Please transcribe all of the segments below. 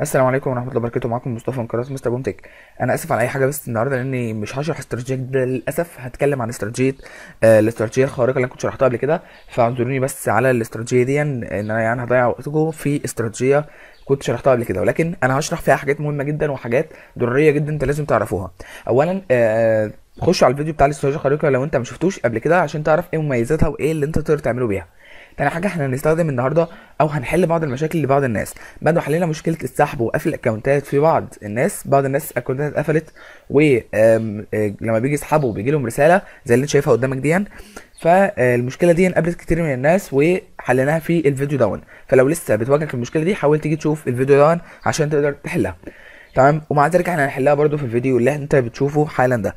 السلام عليكم ورحمه الله وبركاته معاكم مصطفى من قناه مستر بوم تك انا اسف على اي حاجه بس النهارده لاني مش هشرح استراتيجيه جديده للاسف هتكلم عن استراتيجيه آه، الاستراتيجيه الخارقه اللي انا كنت شرحتها قبل كده فاعذروني بس على الاستراتيجيه دي ان انا يعني هضيع وقتكم في استراتيجيه كنت شرحتها قبل كده ولكن انا هشرح فيها حاجات مهمه جدا وحاجات ضروريه جدا انت لازم تعرفوها اولا آه، خش على الفيديو بتاع الاستراتيجيه الخارقه لو انت ما شفتوش قبل كده عشان تعرف ايه مميزاتها وايه اللي انت تقدر تعمله بيها تاني حاجه احنا هنستخدم النهارده او هنحل بعض المشاكل لبعض الناس بعد ما حلينا مشكله السحب وقفل الاكونتات في بعض الناس بعض الناس اكونتات قفلت ولما آه، بيجي يسحبوا بيجي لهم رساله زي اللي انت شايفها قدامك دي فالمشكله دي قابلت كتير من الناس وحليناها في الفيديو دون فلو لسه بتواجهك المشكله دي حاول تيجي تشوف الفيديو دون عشان تقدر تحلها تمام ومع ذلك احنا هنحلها برده في الفيديو اللي انت بتشوفه حالا ده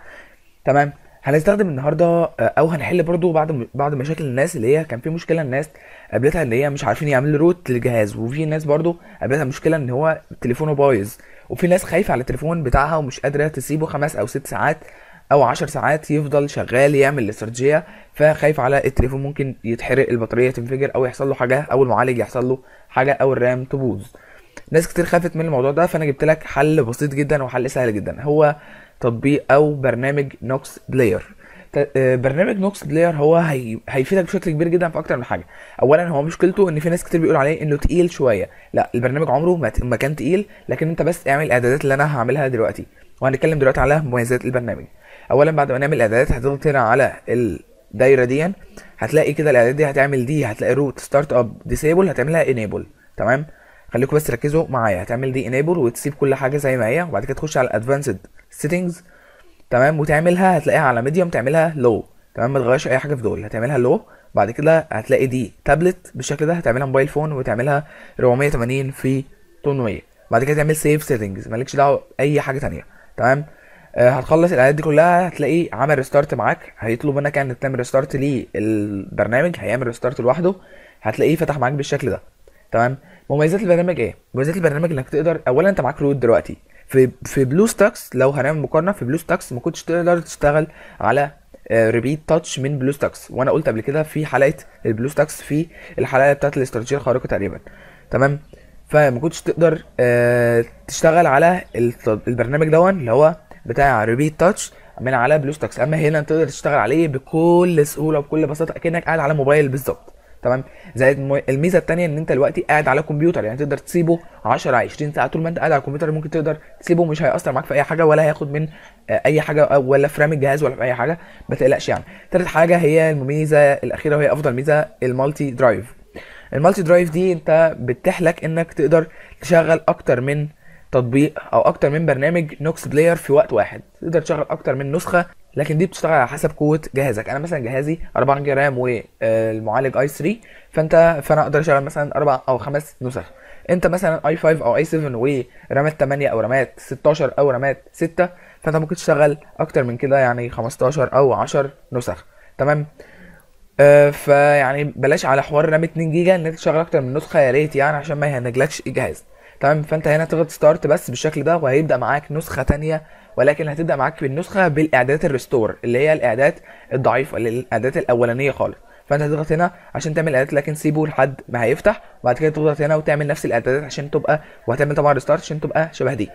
تمام هنستخدم النهارده آه، او هنحل برضو بعض بعض مشاكل الناس اللي هي كان في مشكله الناس قابلتها ان هي مش عارفين يعملوا روت للجهاز وفي ناس برضو قابلتها مشكله ان هو تليفونه بايظ وفي ناس خايفه على التليفون بتاعها ومش قادره تسيبه خمس او ست ساعات او عشر ساعات يفضل شغال يعمل استراتيجيه فخايف على التليفون ممكن يتحرق البطاريه تنفجر او يحصل له حاجه او المعالج يحصل له حاجه او الرام تبوظ ناس كتير خافت من الموضوع ده فانا جبت لك حل بسيط جدا وحل سهل جدا هو تطبيق او برنامج نوكس بلاير آه، برنامج نوكس بلاير هو هي... هيفيدك بشكل كبير جدا في اكتر من حاجه اولا هو مشكلته ان في ناس كتير بيقولوا عليه انه تقيل شويه لا البرنامج عمره ما, ما كان تقيل لكن انت بس اعمل الاعدادات اللي انا هعملها دلوقتي وهنتكلم دلوقتي على مميزات البرنامج اولا بعد ما نعمل الاعدادات هتضغط هنا على الدايره دي هتلاقي كده الاعدادات دي هتعمل دي هتلاقي روت ستارت اب ديسيبل هتعملها انيبل تمام خليكم بس ركزوا معايا هتعمل دي انيبل وتسيب كل حاجه زي ما هي وبعد كده تخش على الادفانسد سيتنجز تمام وتعملها هتلاقيها على ميديوم تعملها لو تمام ما تغيرش اي حاجه في دول هتعملها لو بعد كده هتلاقي دي تابلت بالشكل ده هتعملها موبايل فون وتعملها 480 في 800 بعد كده تعمل سيف سيتنجز مالكش دعوه اي حاجه ثانيه تمام آه، هتخلص الاعداد دي كلها هتلاقيه عمل ريستارت معاك هيطلب منك انك تعمل ريستارت للبرنامج هيعمل ريستارت لوحده هتلاقيه فتح معاك بالشكل ده تمام مميزات البرنامج ايه مميزات البرنامج انك تقدر اولا انت معاك رود دلوقتي في في بلو ستاكس لو هنعمل مقارنه في بلو ستاكس ما كنتش تقدر تشتغل على ريبيت آه، تاتش من بلو ستاكس وانا قلت قبل كده في حلقه البلو ستاكس في الحلقه بتاعه الاستراتيجيه الخارقه تقريبا تمام فما كنتش تقدر آه، تشتغل على البرنامج دون اللي هو بتاع ريبيت تاتش من على بلو ستاكس اما هنا تقدر تشتغل عليه بكل سهوله وبكل بساطه كانك قاعد على موبايل بالظبط تمام زائد الميزه الثانيه ان انت دلوقتي قاعد على كمبيوتر يعني تقدر تسيبه 10 20 ساعه طول ما انت قاعد على الكمبيوتر ممكن تقدر تسيبه مش هيأثر معاك في اي حاجه ولا هياخد من آه، اي حاجه آه، ولا في رام الجهاز ولا في اي حاجه ما تقلقش يعني ثالث حاجه هي الميزه الاخيره وهي افضل ميزه المالتي درايف المالتي درايف دي انت بتتيح لك انك تقدر تشغل اكتر من تطبيق او اكتر من برنامج نوكس بلاير في وقت واحد تقدر تشغل اكتر من نسخه لكن دي بتشتغل على حسب قوه جهازك انا مثلا جهازي 4 جيجا رام والمعالج آه، اي 3 فانت فانا اقدر اشغل مثلا اربع او خمس نسخ انت مثلا اي 5 او اي 7 ورامات 8 او رامات 16 او رامات 6 فانت ممكن تشتغل اكتر من كده يعني 15 او 10 نسخ تمام آه فيعني بلاش على حوار رام 2 جيجا ان انت تشغل اكتر من نسخه يا ريت يعني عشان ما يهنجلكش الجهاز تمام فانت هنا تضغط ستارت بس بالشكل ده وهيبدا معاك نسخه تانية ولكن هتبدا معاك بالنسخه بالاعدادات الريستور اللي هي الاعدادات الضعيفه الاعدادات الاولانيه خالص فانت هتضغط هنا عشان تعمل اعدادات لكن سيبه لحد ما هيفتح وبعد كده تضغط هنا وتعمل نفس الاعدادات عشان تبقى وهتعمل طبعا ريستارت عشان تبقى شبه دي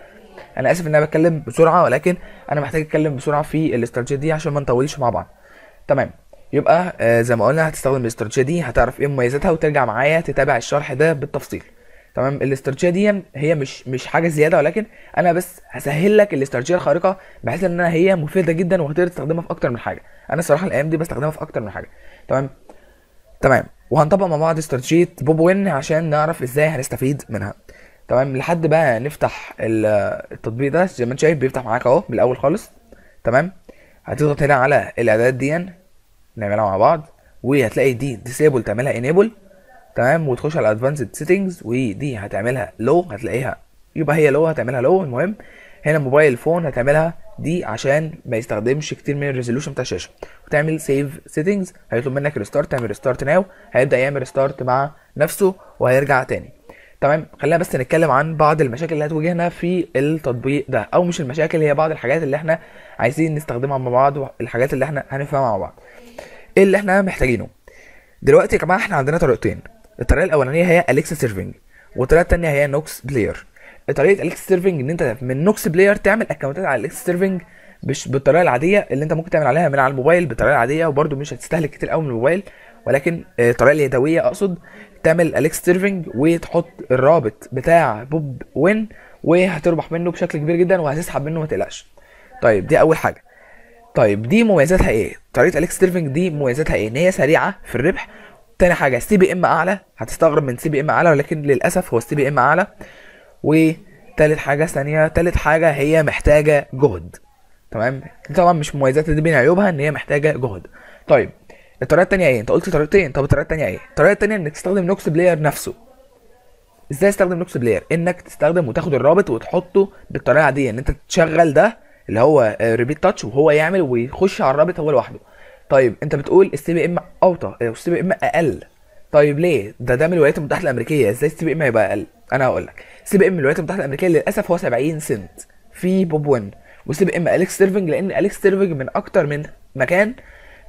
انا اسف ان انا بتكلم بسرعه ولكن انا محتاج اتكلم بسرعه في الاستراتيجيه دي عشان ما نطولش مع بعض تمام يبقى آه، زي ما قلنا هتستخدم الاستراتيجيه دي هتعرف ايه مميزاتها وترجع معايا تتابع الشرح ده بالتفصيل تمام الاستراتيجيه دي هي مش مش حاجه زياده ولكن انا بس هسهل لك الاستراتيجيه الخارقه بحيث ان هي مفيده جدا وهتقدر تستخدمها في اكتر من حاجه انا الصراحه الايام دي بستخدمها في اكتر من حاجه تمام تمام وهنطبق مع بعض استراتيجيه بوب وين عشان نعرف ازاي هنستفيد منها تمام لحد بقى نفتح التطبيق ده زي ما انت شايف بيفتح معاك اهو من الاول خالص تمام هتضغط هنا على الاعدادات دي نعملها مع بعض وهتلاقي دي ديسيبل تعملها انيبل تمام وتخش على ادفانسد سيتنجز ودي هتعملها لو هتلاقيها يبقى هي لو هتعملها لو المهم هنا موبايل فون هتعملها دي عشان ما يستخدمش كتير من الريزولوشن بتاع الشاشه وتعمل سيف سيتنجز هيطلب منك ريستارت تعمل ريستارت ناو هيبدا يعمل ريستارت مع نفسه وهيرجع تاني تمام خلينا بس نتكلم عن بعض المشاكل اللي هتواجهنا في التطبيق ده او مش المشاكل هي بعض الحاجات اللي احنا عايزين نستخدمها مع بعض والحاجات اللي احنا هنفهمها مع بعض ايه اللي احنا محتاجينه دلوقتي يا جماعه احنا عندنا طريقتين الطريقه الاولانيه هي اليكس سيرفنج والطريقه الثانيه هي نوكس بلاير طريقه اليكس سيرفنج ان انت من نوكس بلاير تعمل اكونتات على اليكس سيرفنج مش بالطريقه العاديه اللي انت ممكن تعمل عليها من على الموبايل بالطريقه العاديه وبرده مش هتستهلك كتير قوي من الموبايل ولكن آه، الطريقه اليدويه اقصد تعمل اليكس سيرفنج وتحط الرابط بتاع بوب وين وهتربح منه بشكل كبير جدا وهتسحب منه ما تقلقش طيب دي اول حاجه طيب دي مميزاتها ايه طريقه اليكس سيرفنج دي مميزاتها ايه ان هي سريعه في الربح تاني حاجه سي بي ام اعلى هتستغرب من سي بي ام اعلى ولكن للاسف هو سي بي ام اعلى وتالت حاجه ثانيه تالت حاجه هي محتاجه جهد تمام طبعا مش مميزات دي بين عيوبها ان هي محتاجه جهد طيب الطريقه التانية ايه انت قلت طريقتين طب الطريقه التانية ايه الطريقه التانية انك تستخدم نوكس بلاير نفسه ازاي استخدم نوكس بلاير انك تستخدم وتاخد الرابط وتحطه بالطريقه العادية ان انت تشغل ده اللي هو ريبيت آه، تاتش وهو يعمل ويخش على الرابط هو لوحده طيب انت بتقول السي بي ام اوطى والسي بي ام اقل طيب ليه ده ده من الولايات المتحده الامريكيه ازاي السي بي ام هيبقى اقل انا هقول لك السي بي ام الولايات المتحده الامريكيه للاسف هو 70 سنت في بوب وين والسي بي ام اليكس سيرفنج لان اليكس سيرفنج من اكتر من مكان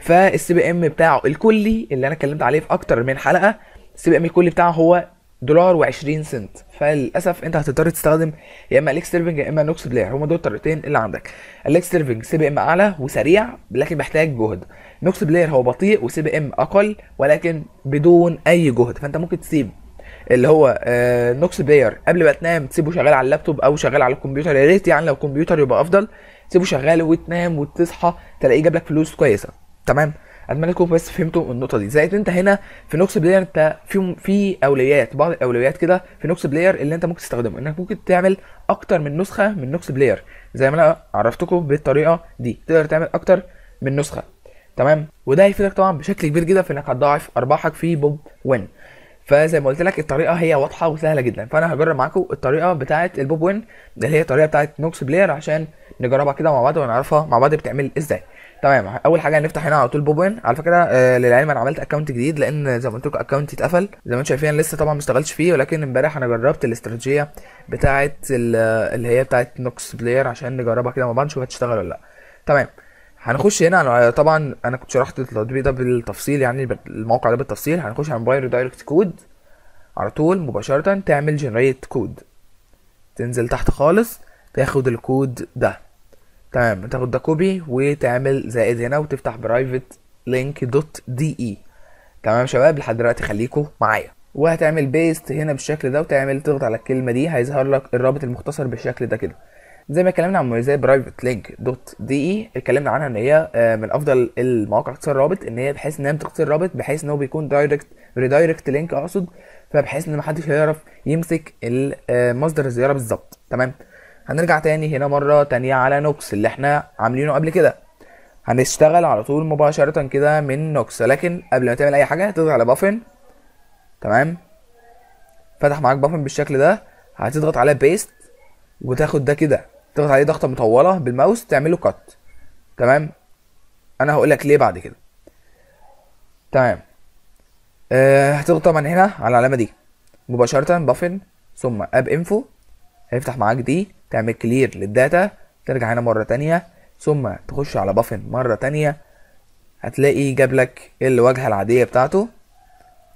فالسي بي ام بتاعه الكلي اللي انا اتكلمت عليه في اكتر من حلقه السي بي ام الكلي بتاعه هو دولار و20 سنت فللاسف انت هتضطر تستخدم يا اما اليكس سيرفنج يا اما نوكس بلاير هما دول الطريقتين اللي عندك اليكس سيرفنج سي بي ام اعلى وسريع لكن محتاج جهد نوكس بلاير هو بطيء وسي بي ام اقل ولكن بدون اي جهد فانت ممكن تسيب اللي هو نوكس آه، بلاير قبل ما تنام تسيبه شغال على اللابتوب او شغال على الكمبيوتر يا ريت يعني لو كمبيوتر يبقى افضل تسيبه شغال وتنام وتصحى تلاقيه جاب لك فلوس كويسه تمام اتمنى لكم بس فهمتوا النقطه دي زائد انت هنا في نوكس بلاير انت في في اولويات بعض الاولويات كده في نوكس بلاير اللي انت ممكن تستخدمه انك ممكن تعمل اكتر من نسخه من نوكس بلاير زي ما انا عرفتكم بالطريقه دي تقدر تعمل اكتر من نسخه تمام وده هيفيدك طبعا بشكل كبير جدا في انك هتضاعف ارباحك في بوب وين فزي ما قلت لك الطريقه هي واضحه وسهله جدا فانا هجرب معاكم الطريقه بتاعه البوب وين اللي هي الطريقه بتاعه نوكس بلاير عشان نجربها كده مع بعض ونعرفها مع بعض بتعمل ازاي تمام اول حاجه هنفتح هنا على طول بوب على فكره آه للعلم انا عملت اكونت جديد لان زي ما قلت لكم اكونتي اتقفل زي ما انتم شايفين لسه طبعا ما اشتغلتش فيه ولكن امبارح انا جربت الاستراتيجيه بتاعه اللي هي بتاعه نوكس بلاير عشان نجربها كده مع بعض نشوف هتشتغل ولا لا تمام هنخش هنا طبعا انا كنت شرحت التطبيق ده بالتفصيل يعني الموقع ده بالتفصيل هنخش على موبايل دايركت كود على طول مباشره تعمل جنريت كود تنزل تحت خالص تاخد الكود ده تمام تاخد ده كوبي وتعمل زائد هنا وتفتح برايفت لينك دوت دي اي تمام شباب لحد دلوقتي خليكوا معايا وهتعمل بيست هنا بالشكل ده وتعمل تضغط على الكلمه دي هيظهر لك الرابط المختصر بالشكل ده كده زي ما اتكلمنا عن مميزات برايفت لينك دوت دي اي اتكلمنا عنها ان هي آه، من افضل المواقع اختصار رابط ان هي بحيث ان هي بتختصر الرابط بحيث ان هو بيكون دايركت ريدايركت لينك اقصد فبحيث ان محدش هيعرف يمسك آه، مصدر الزياره بالظبط تمام هنرجع تاني هنا مرة تانية على نوكس اللي احنا عاملينه قبل كده هنشتغل على طول مباشرة كده من نوكس لكن قبل ما تعمل اي حاجة هتضغط على بافن تمام فتح معاك بافن بالشكل ده هتضغط على بيست وتاخد ده كده تضغط عليه ضغطة مطولة بالماوس تعمله كات تمام انا هقول لك ليه بعد كده تمام أه هتضغط طبعا هنا على العلامة دي مباشرة بافن ثم اب انفو هيفتح معاك دي تعمل كلير للداتا ترجع هنا مره تانية ثم تخش على بافن مره تانية هتلاقي جاب لك الواجهه العاديه بتاعته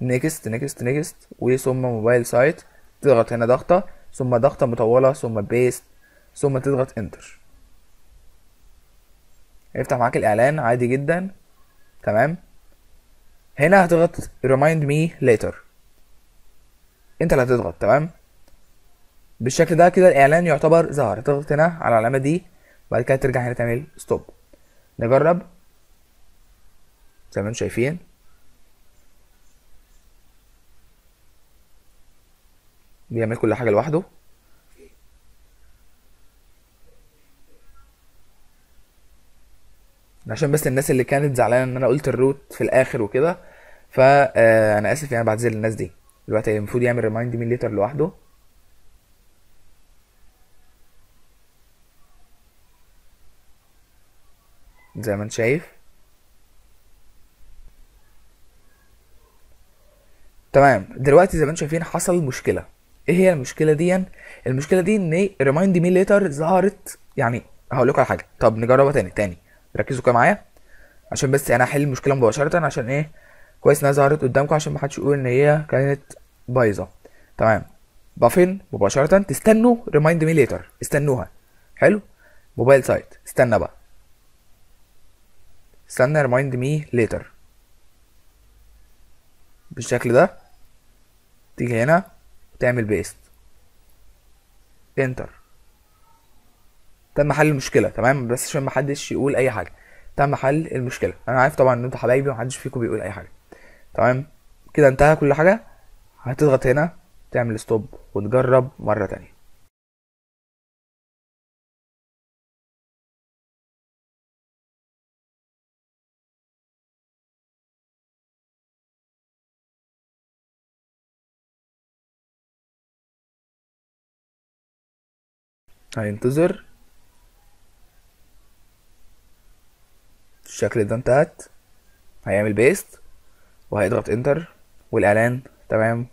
نيكست نيكست نيكست وثم موبايل سايت تضغط هنا ضغطه ثم ضغطه مطوله ثم بيست ثم تضغط انتر هيفتح معاك الاعلان عادي جدا تمام هنا هتضغط ريمايند مي ليتر انت اللي هتضغط تمام بالشكل ده كده الاعلان يعتبر ظهر تضغط هنا على العلامه دي وبعد كده ترجع هنا تعمل ستوب نجرب زي ما انتم شايفين بيعمل كل حاجه لوحده عشان بس الناس اللي كانت زعلانه ان انا قلت الروت في الاخر وكده فانا آه، اسف يعني بعتذر للناس دي دلوقتي المفروض يعمل ريمايند مين ليتر لوحده زي ما انت شايف تمام دلوقتي زي ما انتم شايفين حصل مشكله ايه هي المشكله دي المشكله دي ان ريمايند مي ليتر ظهرت يعني هقول لكم على حاجه طب نجربها تاني تاني ركزوا كده معايا عشان بس انا احل المشكله مباشره عشان ايه كويس انها ظهرت قدامكم عشان ما حدش يقول ان هي كانت بايظه تمام بافن مباشره تستنوا ريمايند مي ليتر استنوها حلو موبايل سايت استنى بقى استنى ريمايند مي ليتر بالشكل ده تيجي هنا وتعمل بيست انتر تم حل المشكله تمام بس عشان محدش يقول اي حاجه تم حل المشكله انا عارف طبعا ان انتوا حبايبي ومحدش فيكم بيقول اي حاجه تمام كده انتهى كل حاجه هتضغط هنا تعمل ستوب وتجرب مره تانية هينتظر الشكل ده انتهت هيعمل بيست وهيضغط انتر والاعلان تمام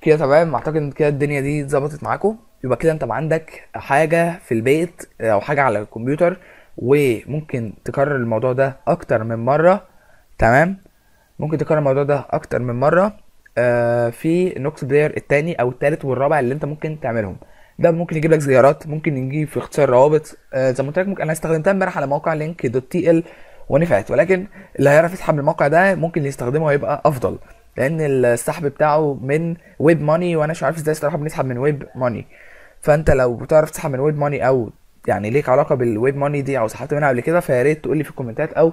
كده تمام اعتقد ان كده الدنيا دي اتظبطت معاكم يبقى كده انت عندك حاجه في البيت او حاجه على الكمبيوتر وممكن تكرر الموضوع ده اكتر من مره تمام ممكن تكرر الموضوع ده اكتر من مره آه في نوكس بلاير التاني او التالت والرابع اللي انت ممكن تعملهم ده ممكن يجيب لك زيارات ممكن يجيب في اختيار روابط آه، زي ما قلت لك ممكن انا استخدمتها امبارح على موقع لينك دوت تي ال ونفعت ولكن اللي هيعرف يسحب الموقع ده ممكن اللي يستخدمه هيبقى افضل لان السحب بتاعه من ويب ماني وانا مش عارف ازاي الصراحه بنسحب من ويب ماني فانت لو بتعرف تسحب من ويب ماني او يعني ليك علاقه بالويب ماني دي او سحبت منها قبل كده فيا ريت تقول لي في الكومنتات او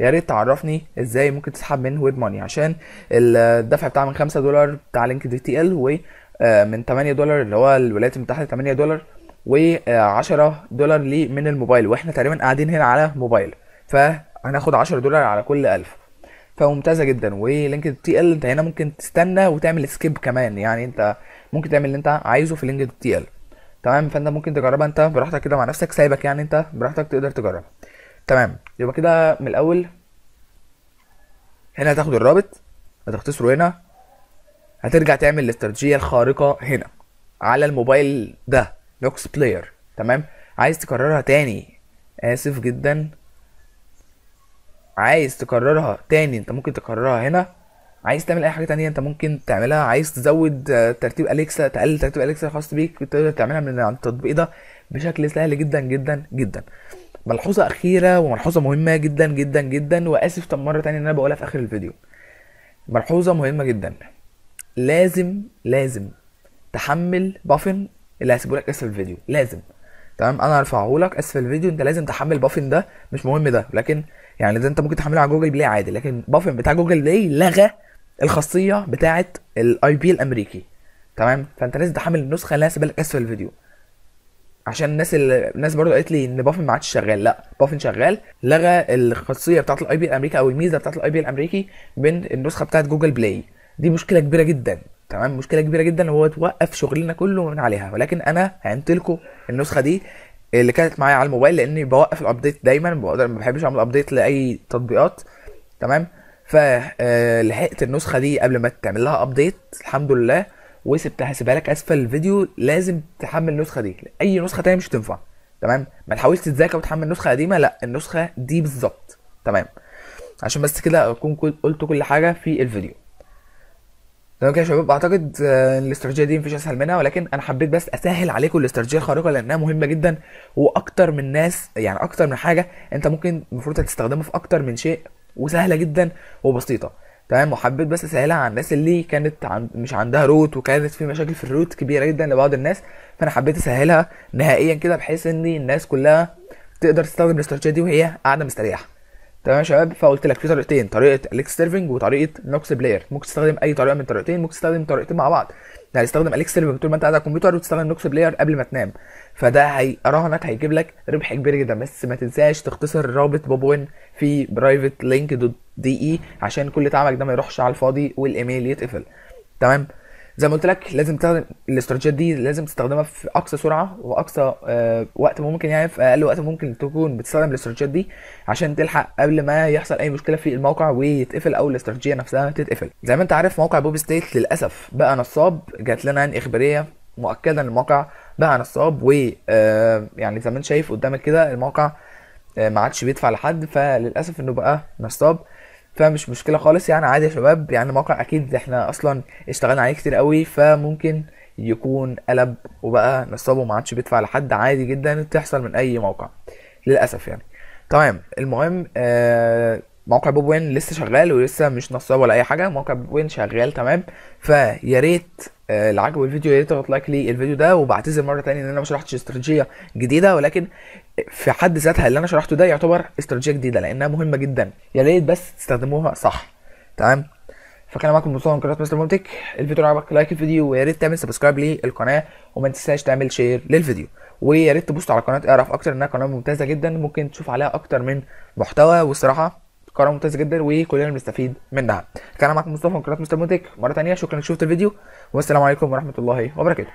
يا ريت تعرفني ازاي ممكن تسحب من ويب ماني عشان الدفع بتاع من 5 دولار بتاع لينك دي تي ال آه، من 8 دولار اللي هو الولايات المتحده 8 دولار و10 دولار لي من الموبايل واحنا تقريبا قاعدين هنا على موبايل فهناخد 10 دولار على كل 1000 فممتازه جدا ولينكد تي ال انت هنا ممكن تستنى وتعمل سكيب كمان يعني انت ممكن تعمل اللي انت عايزه في لينكد تي ال تمام فانت ممكن تجربها انت براحتك كده مع نفسك سايبك يعني انت براحتك تقدر تجربها تمام يبقى كده من الاول هنا هتاخد الرابط هتختصره هنا هترجع تعمل الاستراتيجيه الخارقه هنا على الموبايل ده نوكس بلاير تمام عايز تكررها تاني اسف جدا عايز تكررها تاني انت ممكن تكررها هنا عايز تعمل اي حاجه تانية انت ممكن تعملها عايز تزود آه، ترتيب اليكسا تقلل ترتيب اليكسا الخاص بيك تقدر تعملها من التطبيق ده بشكل سهل جدا جدا جدا ملحوظه اخيره وملحوظه مهمه جدا جدا جدا واسف طب مره تانية ان انا بقولها في اخر الفيديو ملحوظه مهمه جدا لازم لازم تحمل بافن اللي هسيبه لك اسفل الفيديو لازم تمام انا هرفعه لك اسفل الفيديو انت لازم تحمل بافن ده مش مهم ده لكن يعني ده انت ممكن تحمله على جوجل بلاي عادي لكن بافن بتاع جوجل بلاي لغى الخاصيه بتاعه الاي بي الامريكي تمام فانت لازم تحمل النسخه اللي هسيبها لك اسفل الفيديو عشان الناس اللي الناس برضو قالت لي ان بافن ما عادش شغال لا بافن شغال لغى الخاصيه بتاعه الاي بي الامريكي او الميزه بتاعه الاي بي الامريكي من النسخه بتاعه جوجل بلاي دي مشكله كبيره جدا تمام مشكله كبيره جدا وهو توقف شغلنا كله من عليها ولكن انا هعمت لكم النسخه دي اللي كانت معايا على الموبايل لاني بوقف الابديت دايما بقدر ما بحبش اعمل ابديت لاي تطبيقات تمام فلحقت آه، النسخه دي قبل ما تعمل لها ابديت الحمد لله وسبتها هسيبها لك اسفل الفيديو لازم تحمل النسخه دي اي نسخه تانية مش تنفع تمام ما تحاولش تذاكر وتحمل نسخه قديمه لا النسخه دي بالظبط تمام عشان بس كده اكون قلت كل حاجه في الفيديو تمام كده يا شباب اعتقد آه، الاستراتيجيه دي مفيش اسهل منها ولكن انا حبيت بس اسهل عليكم الاستراتيجيه الخارقه لانها مهمه جدا واكتر من ناس يعني اكتر من حاجه انت ممكن المفروض تستخدمها في اكتر من شيء وسهله جدا وبسيطه تمام وحبيت بس اسهلها على الناس اللي كانت عن مش عندها روت وكانت في مشاكل في الروت كبيره جدا لبعض الناس فانا حبيت اسهلها نهائيا كده بحيث ان الناس كلها تقدر تستخدم الاستراتيجيه دي وهي قاعده مستريحه تمام يا شباب فقلت لك في طريقتين طريقه اليكس سيرفنج وطريقه نوكس بلاير ممكن تستخدم اي طريقه من الطريقتين ممكن تستخدم طريقتين مع بعض يعني تستخدم اليكس سيرفنج طول ما انت قاعد على الكمبيوتر وتستخدم نوكس بلاير قبل ما تنام فده هيراهنك هيجيب لك ربح كبير جدا بس ما تنساش تختصر رابط بوبوين في برايفت لينك دوت دي اي عشان كل تعبك ده ما يروحش على الفاضي والايميل يتقفل تمام زي ما قلت لك لازم تستخدم الاستراتيجيات دي لازم تستخدمها في اقصى سرعه واقصى آه، وقت ممكن يعني في اقل وقت ممكن تكون بتستخدم الاستراتيجيات دي عشان تلحق قبل ما يحصل اي مشكله في الموقع ويتقفل او الاستراتيجيه نفسها تتقفل زي ما انت عارف موقع بوب ستيت للاسف بقى نصاب جات لنا عن يعني اخباريه مؤكدا الموقع بقى نصاب و آه، يعني زي ما انت شايف قدامك كده الموقع آه، ما عادش بيدفع لحد فللاسف انه بقى نصاب فمش مشكله خالص يعني عادي يا شباب يعني موقع اكيد احنا اصلا اشتغلنا عليه كتير قوي فممكن يكون قلب وبقى نصابه ما عادش بيدفع لحد عادي جدا تحصل من اي موقع للاسف يعني تمام المهم آه موقع بوب وين لسه شغال ولسه مش نصاب ولا اي حاجه موقع بوب وين شغال تمام فيا ريت آه، اللي عجبه الفيديو يا ريت تضغط لايك للفيديو ده وبعتذر مره تانية ان انا ما شرحتش استراتيجيه جديده ولكن في حد ذاتها اللي انا شرحته ده يعتبر استراتيجيه جديده لانها مهمه جدا يا ريت بس تستخدموها صح تمام فكان معاكم مصطفى من قناه مستر مونتك الفيديو عجبك لايك الفيديو ويا ريت تعمل سبسكرايب للقناه وما تنساش تعمل شير للفيديو ويا ريت تبص على قناه اعرف اكتر انها قناه ممتازه جدا ممكن تشوف عليها اكتر من محتوى والصراحه قناه ممتازه جدا وكلنا بنستفيد منها كان معاكم مصطفى من قناه مستر مونتك مره ثانيه شكرا انك شفت الفيديو والسلام عليكم ورحمه الله وبركاته